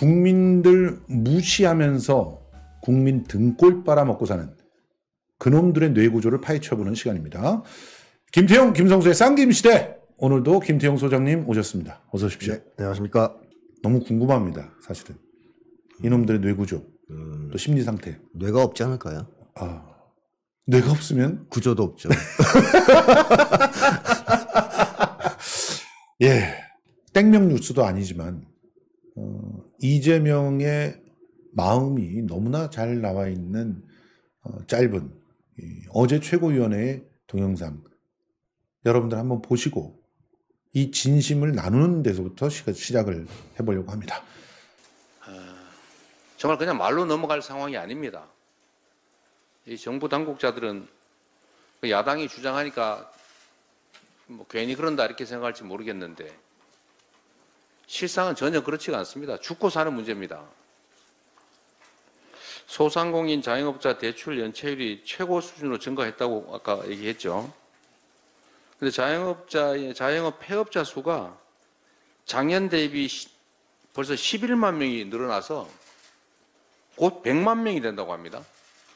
국민들 무시하면서 국민 등골 빨아먹고 사는 그놈들의 뇌구조를 파헤쳐보는 시간입니다. 김태용, 김성수의 쌍김시대! 오늘도 김태용 소장님 오셨습니다. 어서 오십시오. 네, 안녕하십니까. 너무 궁금합니다, 사실은. 이놈들의 뇌구조, 음... 또 심리상태. 뇌가 없지 않을까요? 아, 뇌가 없으면? 구조도 없죠. 예. 땡명 뉴스도 아니지만, 어, 이재명의 마음이 너무나 잘 나와 있는 어, 짧은 어제 최고위원회의 동영상 여러분들 한번 보시고 이 진심을 나누는 데서부터 시작을 해보려고 합니다. 아, 정말 그냥 말로 넘어갈 상황이 아닙니다. 이 정부 당국자들은 그 야당이 주장하니까 뭐 괜히 그런다 이렇게 생각할지 모르겠는데 실상은 전혀 그렇지가 않습니다. 죽고 사는 문제입니다. 소상공인 자영업자 대출 연체율이 최고 수준으로 증가했다고 아까 얘기했죠. 근데 자영업자 자영업 폐업자 수가 작년 대비 벌써 11만 명이 늘어나서 곧 100만 명이 된다고 합니다.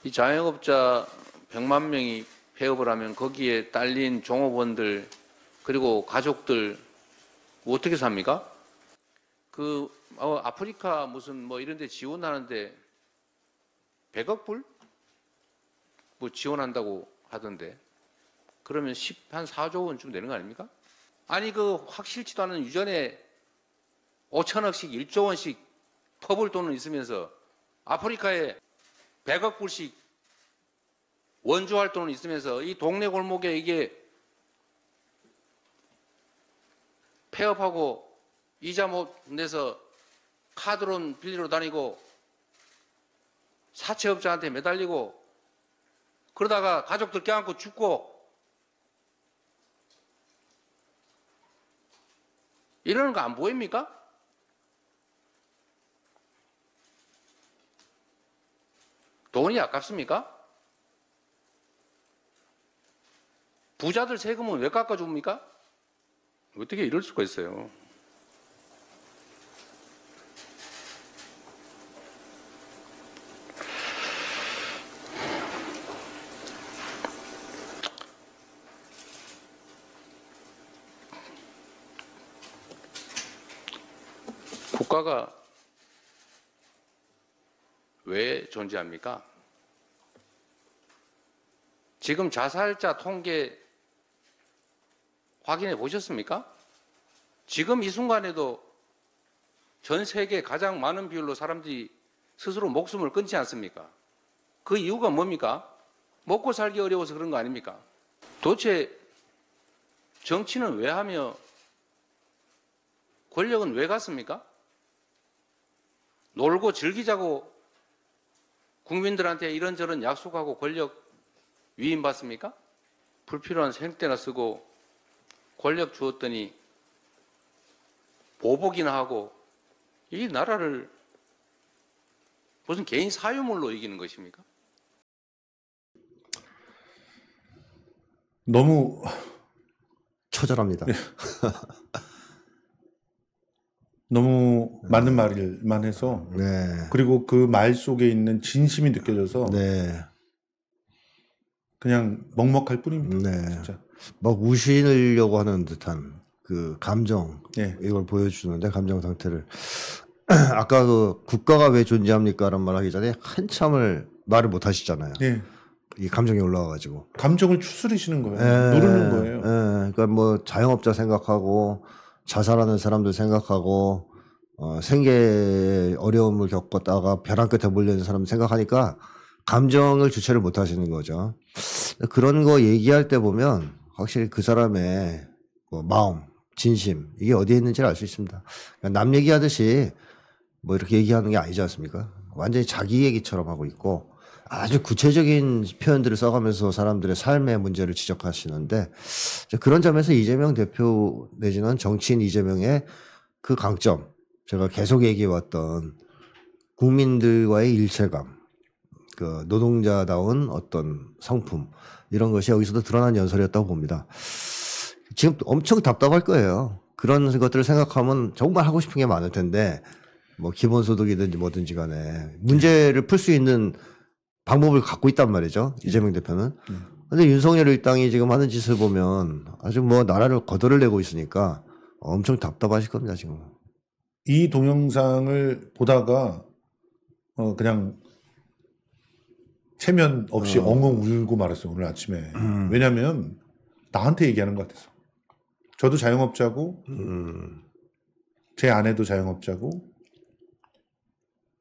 이 자영업자 100만 명이 폐업을 하면 거기에 딸린 종업원들 그리고 가족들 뭐 어떻게 삽니까? 그 어, 아프리카 무슨 뭐 이런 데 지원하는데 100억 불? 뭐 지원한다고 하던데 그러면 10, 한 4조 원쯤 되는 거 아닙니까? 아니 그 확실치도 않은 유전에 5천억씩 1조 원씩 퍼볼 돈은 있으면서 아프리카에 100억 불씩 원조할 돈은 있으면서 이 동네 골목에 이게 폐업하고 이자 못 내서 카드론 빌리러 다니고 사채업자한테 매달리고 그러다가 가족들 껴안고 죽고 이러는 거 안 보입니까? 돈이 아깝습니까? 부자들 세금은 왜 깎아줍니까? 어떻게 이럴 수가 있어요? 존재합니까? 지금 자살자 통계 확인해 보셨습니까? 지금 이 순간에도 전 세계 가장 많은 비율로 사람들이 스스로 목숨을 끊지 않습니까? 그 이유가 뭡니까? 먹고 살기 어려워서 그런 거 아닙니까? 도대체 정치는 왜 하며 권력은 왜 갔습니까? 놀고 즐기자고 국민들한테 이런저런 약속하고 권력 위임받습니까? 불필요한 생때나 쓰고 권력 주었더니 보복이나 하고 이 나라를 무슨 개인 사유물로 이기는 것입니까? 너무 처절합니다. 너무 맞는 말만 해서 네. 그리고 그 말 속에 있는 진심이 느껴져서 네. 그냥 먹먹할 뿐입니다. 네. 진짜 막 우시려고 하는 듯한 그 감정 네. 이걸 보여주는데 감정 상태를 아까 그 국가가 왜 존재합니까라는 말하기 전에 한참을 말을 못 하시잖아요. 네. 이 감정이 올라와가지고 감정을 추스리시는 거예요. 에, 예. 누르는 거예요. 에, 그러니까 뭐 자영업자 생각하고 자살하는 사람들 생각하고 어, 생계 어려움을 겪었다가 벼랑 끝에 몰려있는 사람 생각하니까 감정을 주체를 못 하시는 거죠. 그런 거 얘기할 때 보면 확실히 그 사람의 뭐 마음, 진심, 이게 어디에 있는지를 알 수 있습니다. 그러니까 남 얘기하듯이 뭐 이렇게 얘기하는 게 아니지 않습니까? 완전히 자기 얘기처럼 하고 있고 아주 구체적인 표현들을 써가면서 사람들의 삶의 문제를 지적하시는데 그런 점에서 이재명 대표 내지는 정치인 이재명의 그 강점 제가 계속 얘기해왔던 국민들과의 일체감 그 노동자다운 어떤 성품 이런 것이 여기서도 드러난 연설이었다고 봅니다. 지금 엄청 답답할 거예요. 그런 것들을 생각하면 정말 하고 싶은 게 많을 텐데 뭐 기본소득이든지 뭐든지 간에 문제를 풀 수 있는 방법을 갖고 있단 말이죠. 음. 이재명 대표는. 음. 근데 윤석열 일당이 지금 하는 짓을 보면 아주 뭐 나라를 거덜을 내고 있으니까 엄청 답답하실 겁니다, 지금. 이 동영상을 보다가 어 그냥 체면 없이 어. 엉엉 울고 말았어요, 오늘 아침에. 음. 왜냐면 나한테 얘기하는 것 같아서. 저도 자영업자고 음. 제 아내도 자영업자고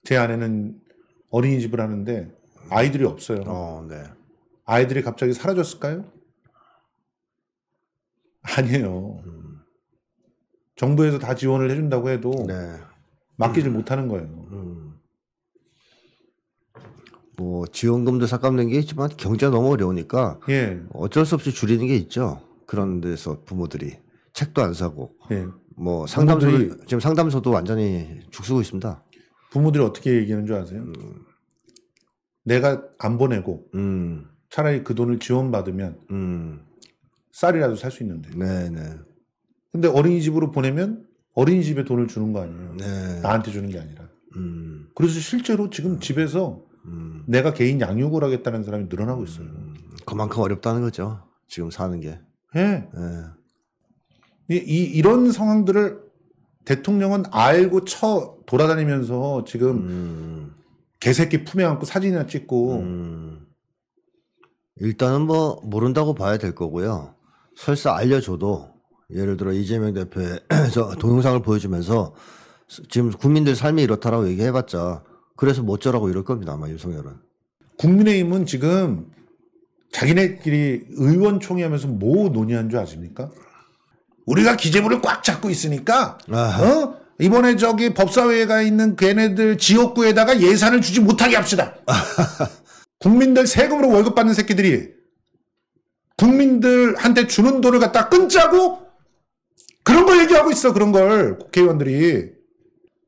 제 아내는 어린이집을 하는데 아이들이 없어요. 어, 네. 아이들이 갑자기 사라졌을까요? 아니에요. 음. 정부에서 다 지원을 해준다고 해도 네. 맡기질 음. 못하는 거예요. 음. 뭐 지원금도 삭감된 게 있지만 경제가 너무 어려우니까 예. 어쩔 수 없이 줄이는 게 있죠. 그런 데서 부모들이 책도 안 사고 예. 뭐 상담소 지금 상담소도 완전히 죽쓰고 있습니다. 부모들이 어떻게 얘기하는 줄 아세요? 음. 내가 안 보내고 음. 차라리 그 돈을 지원받으면 음. 쌀이라도 살 수 있는데. 네네. 네. 근데 어린이집으로 보내면 어린이집에 돈을 주는 거 아니에요. 네. 나한테 주는 게 아니라. 음. 그래서 실제로 지금 음. 집에서 음. 내가 개인 양육을 하겠다는 사람이 늘어나고 있어요. 음. 그만큼 어렵다는 거죠. 지금 사는 게. 예. 예. 이, 이런 상황들을 대통령은 알고 쳐 돌아다니면서 지금 개새끼 품에 안고 사진이나 찍고. 음, 일단은 뭐 모른다고 봐야 될 거고요. 설사 알려줘도 예를 들어 이재명 대표의 동영상을 보여주면서 지금 국민들 삶이 이렇다라고 얘기해봤자 그래서 뭐 어쩌라고 이럴 겁니다 아마 유석열은 국민의힘은 지금 자기네끼리 의원총회하면서 뭐 논의한 줄 아십니까? 우리가 기재부를 꽉 잡고 있으니까 아하. 어? 이번에 저기 법사위가 있는 걔네들 지역구에다가 예산을 주지 못하게 합시다. 국민들 세금으로 월급 받는 새끼들이 국민들한테 주는 돈을 갖다 끊자고 그런 걸 얘기하고 있어. 그런 걸 국회의원들이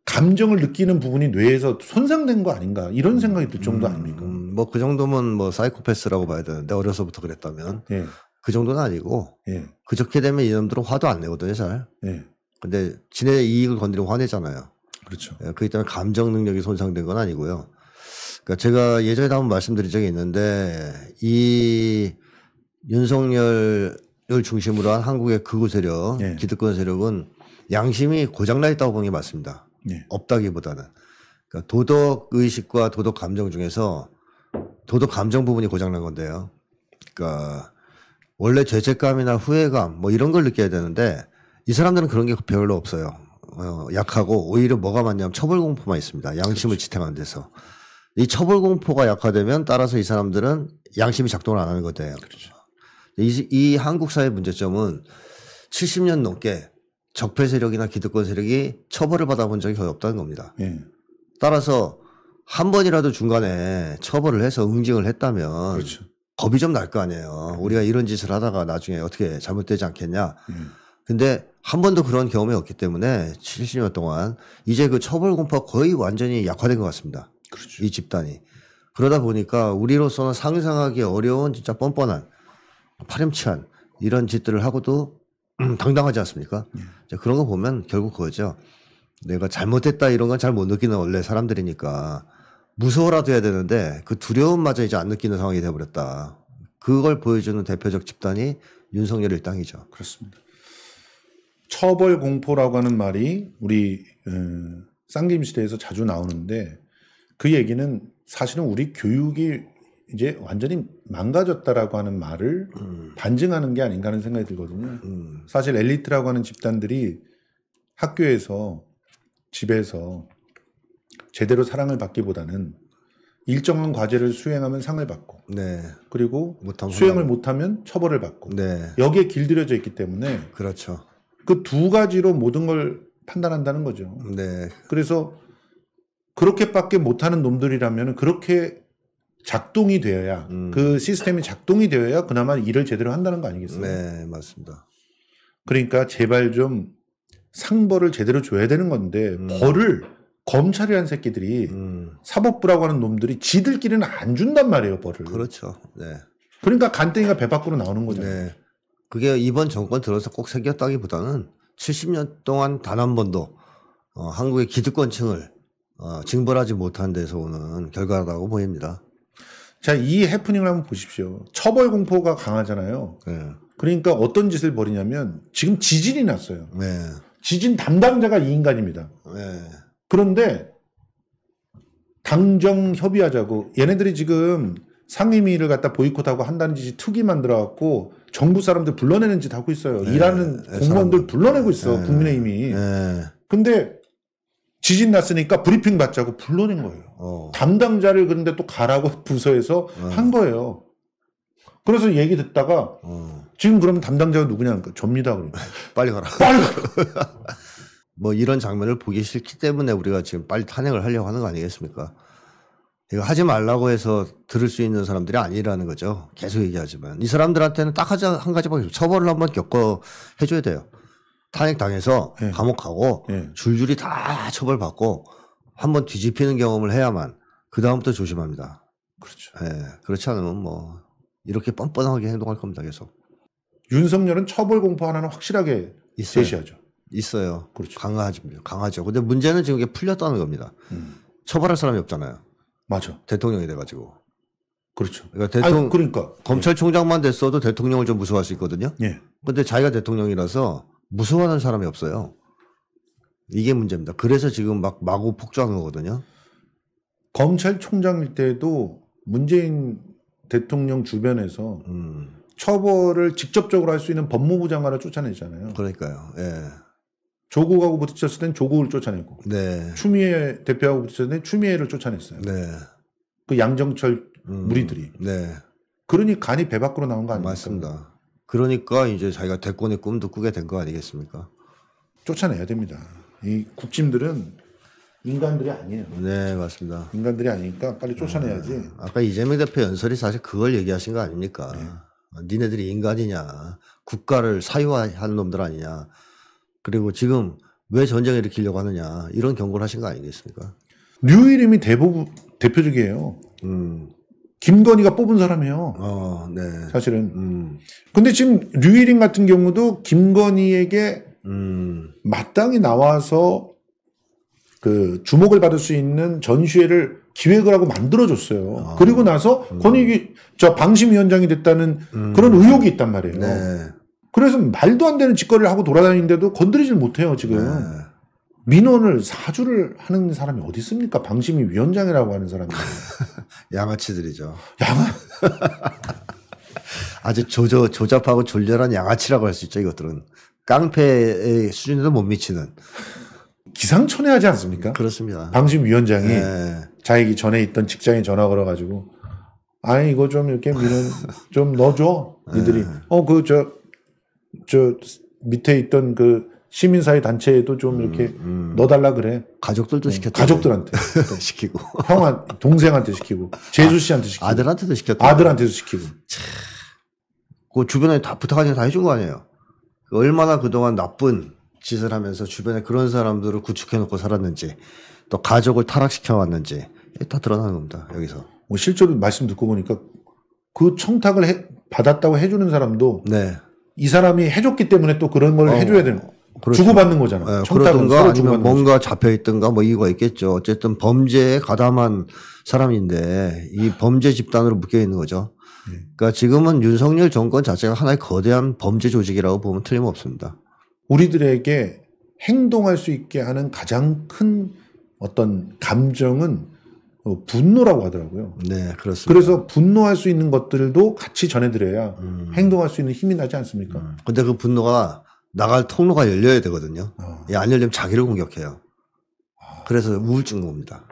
감정을 느끼는 부분이 뇌에서 손상된 거 아닌가 이런 생각이 들 정도 음, 아닙니까? 음, 뭐 뭐그 정도면 뭐 사이코패스라고 봐야 되는데 어려서부터 그랬다면 예. 그 정도는 아니고 예. 그저께 되면 이놈들은 화도 안 내거든요 잘. 예. 근데 지네의 이익을 건드리고 화내잖아요. 그렇죠. 예, 그렇기 때문에 감정 능력이 손상된 건 아니고요. 그러니까 제가 예전에도 한 번 말씀드린 적이 있는데 이 윤석열을 중심으로 한 한국의 극우 세력, 예. 기득권 세력은 양심이 고장나 있다고 보는 게 맞습니다. 예. 없다기보다는 그러니까 도덕 의식과 도덕 감정 중에서 도덕 감정 부분이 고장난 건데요. 그러니까 원래 죄책감이나 후회감 뭐 이런 걸 느껴야 되는데 이 사람들은 그런 게 별로 없어요. 어, 약하고 오히려 뭐가 많냐면 처벌 공포만 있습니다. 양심을 지탱 안 돼서. 이 처벌 공포가 약화되면 따라서 이 사람들은 양심이 작동을 안 하는 거예요. 그렇죠. 이, 이 한국 사회 문제점은 70년 넘게 적폐 세력이나 기득권 세력이 처벌을 받아본 적이 거의 없다는 겁니다. 예. 따라서 한 번이라도 중간에 처벌을 해서 응징을 했다면 그렇죠. 겁이 좀 날 거 아니에요. 우리가 이런 짓을 하다가 나중에 어떻게 잘못되지 않겠냐. 예. 근데 한 번도 그런 경험이 없기 때문에 70년 동안 이제 그 처벌 공포 거의 완전히 약화된 것 같습니다. 그렇죠. 이 집단이. 그러다 보니까 우리로서는 상상하기 어려운 진짜 뻔뻔한 파렴치한 이런 짓들을 하고도 당당하지 않습니까? 네. 그런 거 보면 결국 그거죠. 내가 잘못했다 이런 건 잘 못 느끼는 원래 사람들이니까 무서워라도 해야 되는데 그 두려움마저 이제 안 느끼는 상황이 돼버렸다. 그걸 보여주는 대표적 집단이 윤석열 일당이죠. 그렇습니다. 처벌 공포라고 하는 말이 우리 음, 어, 쌍김시대에서 자주 나오는데 그 얘기는 사실은 우리 교육이 이제 완전히 망가졌다라고 하는 말을 음. 반증하는 게 아닌가 하는 생각이 들거든요. 음. 사실 엘리트라고 하는 집단들이 학교에서 집에서 제대로 사랑을 받기보다는 일정한 과제를 수행하면 상을 받고 네. 그리고 수행을 못하면 처벌을 받고 네. 여기에 길들여져 있기 때문에 그렇죠. 그두 가지로 모든 걸 판단한다는 거죠. 네. 그래서 그렇게밖에 못하는 놈들이라면 그렇게 작동이 되어야 음. 그 시스템이 작동이 되어야 그나마 일을 제대로 한다는 거 아니겠어요? 네, 맞습니다. 그러니까 제발 좀 상벌을 제대로 줘야 되는 건데 음. 벌을 검찰이 란 새끼들이 음. 사법부라고 하는 놈들이 지들끼리는 안 준단 말이에요 벌을. 그렇죠. 네. 그러니까 간땡이가 배 밖으로 나오는 거죠 네. 그게 이번 정권 들어서 꼭 생겼다기보다는 70년 동안 단 한 번도 어, 한국의 기득권층을 어, 징벌하지 못한 데서 오는 결과라고 보입니다. 자, 이 해프닝을 한번 보십시오. 처벌 공포가 강하잖아요. 네. 그러니까 어떤 짓을 벌이냐면 지금 지진이 났어요. 네. 지진 담당자가 이 인간입니다. 네. 그런데 당정 협의하자고 얘네들이 지금 상임위를 갖다 보이콧하고 한다는 짓이 투기 만들어갖고 정부 사람들 불러내는 짓 하고 있어요. 네, 일하는 네, 공무원들 불러내고 있어. 네, 국민의힘이. 네. 근데 지진 났으니까 브리핑 받자고 불러낸 거예요. 어. 담당자를 그런데 또 가라고 부서에서 어. 한 거예요. 그래서 얘기 듣다가 어. 지금 그럼 담당자가 누구냐? 접니다. 빨리 가라. 빨리 가라. 뭐 이런 장면을 보기 싫기 때문에 우리가 지금 빨리 탄핵을 하려고 하는 거 아니겠습니까? 이거 하지 말라고 해서 들을 수 있는 사람들이 아니라는 거죠. 계속 얘기하지만 이 사람들한테는 딱 하자 한 가지밖에 처벌을 한번 겪어 해줘야 돼요. 탄핵 당해서 네. 예. 감옥 가고 네. 예. 줄줄이 다 처벌 받고 한 번 뒤집히는 경험을 해야만 그 다음부터 조심합니다. 그렇죠. 예, 네. 그렇지 않으면 뭐 이렇게 뻔뻔하게 행동할 겁니다. 계속. 윤석열은 처벌 공포 하나는 확실하게 있어요. 제시하죠. 있어요. 그렇죠. 강하죠 강하죠. 근데 문제는 지금 이게 풀렸다는 겁니다. 음. 처벌할 사람이 없잖아요. 맞아. 대통령이 돼가지고. 그렇죠. 그러니까 대통령 아 그러니까 검찰총장만 됐어도 대통령을 좀 무서워할 수 있거든요. 예. 근데 자기가 대통령이라서 무서워하는 사람이 없어요. 이게 문제입니다. 그래서 지금 막 마구 폭주하는 거거든요. 검찰총장일 때도 문재인 대통령 주변에서 음. 처벌을 직접적으로 할 수 있는 법무부 장관을 쫓아내잖아요. 그러니까요. 예. 조국하고 부딪혔을 땐 조국을 쫓아내고 네. 추미애 대표하고 부딪혔을 땐 추미애를 쫓아냈어요. 네. 그 양정철 음, 무리들이. 네. 그러니 간이 배 밖으로 나온 거 아닙니까? 맞습니다. 그러니까 이제 자기가 대권의 꿈도 꾸게 된 거 아니겠습니까? 쫓아내야 됩니다. 이 국짐들은 인간들이 아니에요. 네, 맞습니다. 인간들이 아니니까 빨리 쫓아내야지. 네. 아까 이재명 대표 연설이 사실 그걸 얘기하신 거 아닙니까? 네. 아, 니네들이 인간이냐, 국가를 사유화한 놈들 아니냐, 그리고 지금 왜 전쟁을 일으키려고 하느냐 이런 경고를 하신 거 아니겠습니까? 뉴이름이 대부분 대표적이에요. 음. 김건희가 뽑은 사람이에요. 어, 네. 사실은. 음. 근데 지금 류일인 같은 경우도 김건희에게 음. 마땅히 나와서 그 주목을 받을 수 있는 전시회를 기획을 하고 만들어줬어요. 어. 그리고 나서 음. 권익위 저 방심위원장이 됐다는 음. 그런 의혹이 있단 말이에요. 네. 그래서 말도 안 되는 짓거리를 하고 돌아다니는데도 건드리질 못해요, 지금. 네. 민원을 사주를 하는 사람이 어디 있습니까? 방심위 위원장이라고 하는 사람이. 양아치들이죠. 양아. 아주 조조, 조잡하고 졸렬한 양아치라고 할 수 있죠, 이것들은. 깡패의 수준에도 못 미치는. 기상천외하지 않습니까? 그렇습니다. 방심위원장이 네. 자기 전에 있던 직장에 전화 걸어가지고, 아니, 이거 좀 이렇게 민원 좀 넣어줘. 네. 이들이 네. 어, 그, 저, 저 밑에 있던 그 시민사회 단체에도 좀 이렇게 음, 음. 넣어달라 그래. 가족들도 어, 시켰다. 가족들한테 시키고 형한 동생한테 시키고 제주 아, 씨한테 시키고 아들한테도 시켰다. 아들한테도 시키고. 그 주변에 다 부탁하니까 다 해준 거 아니에요. 얼마나 그동안 나쁜 짓을 하면서 주변에 그런 사람들을 구축해놓고 살았는지 또 가족을 타락시켜 왔는지 다 드러나는 겁니다. 여기서. 뭐 실제로 말씀 듣고 보니까 그 청탁을 해, 받았다고 해주는 사람도 네. 이 사람이 해줬기 때문에 또 그런 걸 어, 해줘야 되는 그렇죠. 주고받는 거잖아요. 네, 그러든가 아니면 뭔가 거지. 잡혀있던가뭐 이유가 있겠죠. 어쨌든 범죄에 가담한 사람인데 이 범죄 집단으로 묶여 있는 거죠. 네. 그러니까 지금은 윤석열 정권 자체가 하나의 거대한 범죄 조직이라고 보면 틀림없습니다. 우리들에게 행동할 수 있게 하는 가장 큰 어떤 감정은 어, 분노라고 하더라고요. 네, 그렇습니다. 그래서 분노할 수 있는 것들도 같이 전해드려야 음. 행동할 수 있는 힘이 나지 않습니까? 음. 근데 그 분노가 나갈 통로가 열려야 되거든요. 어. 안 열리면 자기를 공격해요. 아. 그래서 우울증 겁니다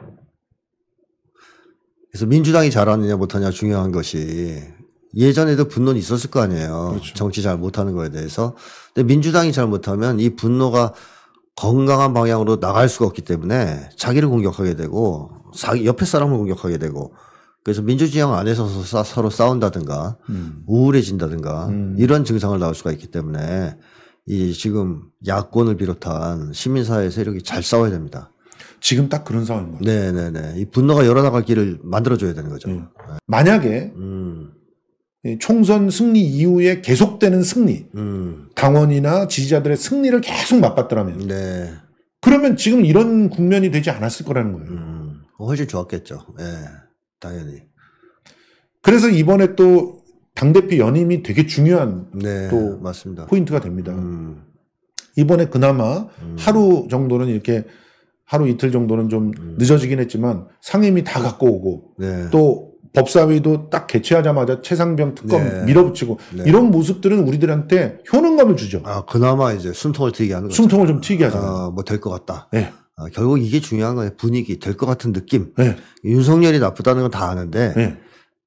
그래서 민주당이 잘하느냐 못하냐 중요한 것이 예전에도 분노는 있었을 거 아니에요. 그렇죠. 정치 잘 못하는 거에 대해서. 근데 민주당이 잘 못하면 이 분노가 건강한 방향으로 나갈 수가 없기 때문에 자기를 공격하게 되고 자 옆에 사람을 공격하게 되고 그래서 민주주의형 안에서 서로 싸운다든가 음. 우울해진다든가 음. 이런 증상을 나올 수가 있기 때문에 이 지금 야권을 비롯한 시민사회 세력이 잘 싸워야 됩니다. 지금 딱 그런 상황인 거죠. 네네네. 이 분노가 열어나갈 길을 만들어줘야 되는 거죠. 음. 네. 만약에 음. 총선 승리 이후에 계속되는 승리, 음. 당원이나 지지자들의 승리를 계속 맛봤더라면, 네. 그러면 지금 이런 국면이 되지 않았을 거라는 거예요. 음. 뭐 훨씬 좋았겠죠. 예, 당연히. 그래서 이번에 또 당대표 연임이 되게 중요한 네, 또 맞습니다. 포인트가 됩니다. 음. 이번에 그나마 음. 하루 정도는 이렇게 하루 이틀 정도는 좀 음. 늦어지긴 했지만 상임위 다 네. 갖고 오고 네. 또 법사위도 딱 개최하자마자 최상병 특검 네. 밀어붙이고 네. 이런 모습들은 우리들한테 효능감을 주죠. 아 그나마 이제 숨통을 트이게 하는 거죠. 숨통을 좀 트이게 하잖아요. 아, 뭐될 것 같다. 네. 어, 결국 이게 중요한 거예요. 분위기 될 것 같은 느낌. 네. 윤석열이 나쁘다는 건 다 아는데 네.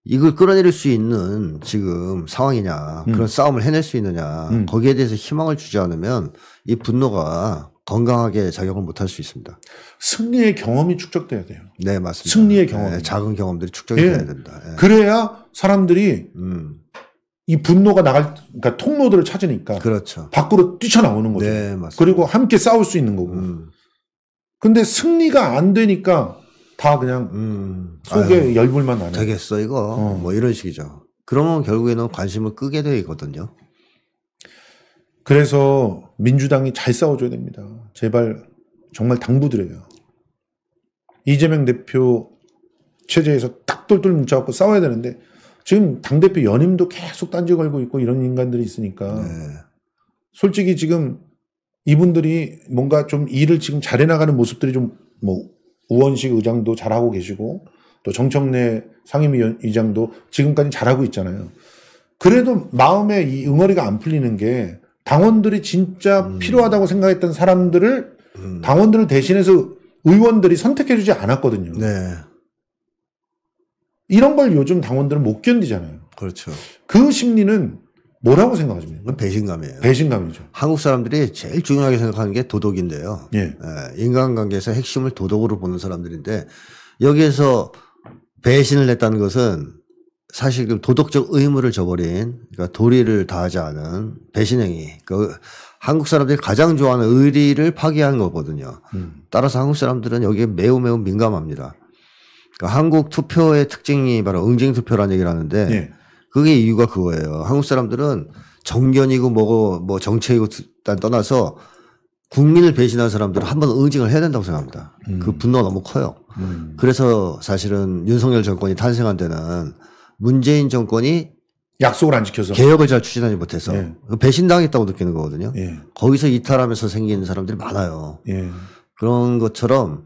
이걸 끌어내릴 수 있는 지금 상황이냐 음. 그런 싸움을 해낼 수 있느냐 음. 거기에 대해서 희망을 주지 않으면 이 분노가 건강하게 작용을 못 할 수 있습니다. 승리의 경험이 축적돼야 돼요. 네 맞습니다. 승리의 네, 경험, 네, 작은 경험들이 축적이 예. 돼야 된다. 예. 그래야 사람들이 음. 이 분노가 나갈 그러니까 통로들을 찾으니까 그렇죠. 밖으로 뛰쳐나오는 거죠. 네, 맞습니다. 그리고 함께 싸울 수 있는 거고. 음. 근데 승리가 안 되니까 다 그냥 음, 속에 아유, 열불만 나네. 되겠어 이거 어. 뭐 이런 식이죠. 그러면 결국에는 관심을 끄게 되거든요. 그래서 민주당이 잘 싸워줘야 됩니다. 제발 정말 당부드려요. 이재명 대표 체제에서 딱 똘똘 뭉쳐갖고 싸워야 되는데 지금 당대표 연임도 계속 딴지 걸고 있고 이런 인간들이 있으니까 네. 솔직히 지금 이분들이 뭔가 좀 일을 지금 잘해나가는 모습들이 좀 뭐 우원식 의장도 잘하고 계시고 또 정청래 상임위원장도 지금까지 잘하고 있잖아요. 그래도 마음에 이 응어리가 안 풀리는 게 당원들이 진짜 음. 필요하다고 생각했던 사람들을 음. 당원들을 대신해서 의원들이 선택해주지 않았거든요. 네. 이런 걸 요즘 당원들은 못 견디잖아요. 그렇죠. 그 심리는 뭐라고 생각하십니까? 그건 배신감이에요. 배신감이죠. 한국 사람들이 제일 중요하게 생각하는 게 도덕인데요. 예. 예. 인간관계에서 핵심을 도덕으로 보는 사람들인데 여기에서 배신을 했다는 것은 사실 그 도덕적 의무를 저버린 그러니까 도리를 다하지 않은 배신행위. 그 한국 사람들이 가장 좋아하는 의리를 파괴한 거거든요. 음. 따라서 한국 사람들은 여기에 매우 매우 민감합니다. 그러니까 한국 투표의 특징이 바로 응징 투표라는 얘기를 하는데 예. 그게 이유가 그거예요. 한국 사람들은 정견이고 뭐고 뭐 정책이고 일단 떠나서 국민을 배신한 사람들은 한 번 응징을 해야 된다고 생각합니다. 음. 그 분노가 너무 커요. 음. 그래서 사실은 윤석열 정권이 탄생한 데는 문재인 정권이 약속을 안 지켜서 개혁을 잘 추진하지 못해서 예. 그 배신당했다고 느끼는 거거든요. 예. 거기서 이탈하면서 생기는 사람들이 많아요. 예. 그런 것처럼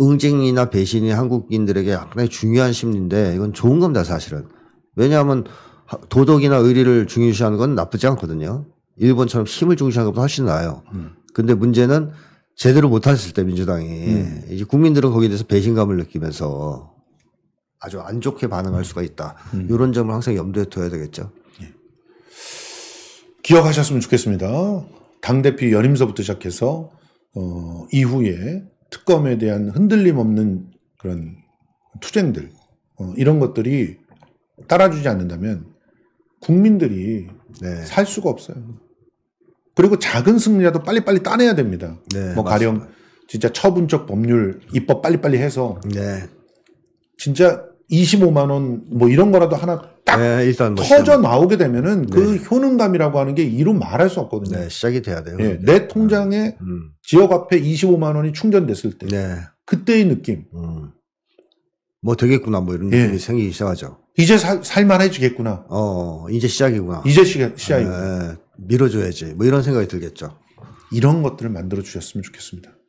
응징이나 배신이 한국인들에게 굉장히 중요한 심리인데 이건 좋은 겁니다, 사실은. 왜냐하면 도덕이나 의리를 중요시하는 건 나쁘지 않거든요. 일본처럼 힘을 중시하는 것보다 훨씬 나아요. 음. 근데 문제는 제대로 못했을 때 민주당이 음. 이제 국민들은 거기에 대해서 배신감을 느끼면서 아주 안 좋게 반응할 음. 수가 있다. 음. 이런 점을 항상 염두에 둬야 되겠죠. 예. 기억하셨으면 좋겠습니다. 당 대표 연임서부터 시작해서 어, 이후에 특검에 대한 흔들림 없는 그런 투쟁들 어, 이런 것들이 따라주지 않는다면 국민들이 네. 살 수가 없어요. 그리고 작은 승리라도 빨리빨리 따내야 됩니다. 네, 뭐 가령 맞습니다. 진짜 처분적 법률 입법 빨리빨리 해서 네. 진짜 25만 원 뭐 이런 거라도 하나 딱 네, 일단 뭐 터져 시작 나오게 되면은 그 네. 효능감이라고 하는 게 이루 말할 수 없거든요. 네, 시작이 돼야 돼요. 예, 내 통장에 음. 지역 앞에 25만 원이 충전됐을 때 네. 그때의 느낌. 음. 뭐 되겠구나 뭐 이런 예. 느낌이 생기기 시작하죠. 이제 살, 살만해지겠구나. 어, 이제 시작이구나. 이제 시작, 이구나 에, 예, 예. 밀어줘야지. 뭐 이런 생각이 들겠죠. 이런 것들을 만들어 주셨으면 좋겠습니다.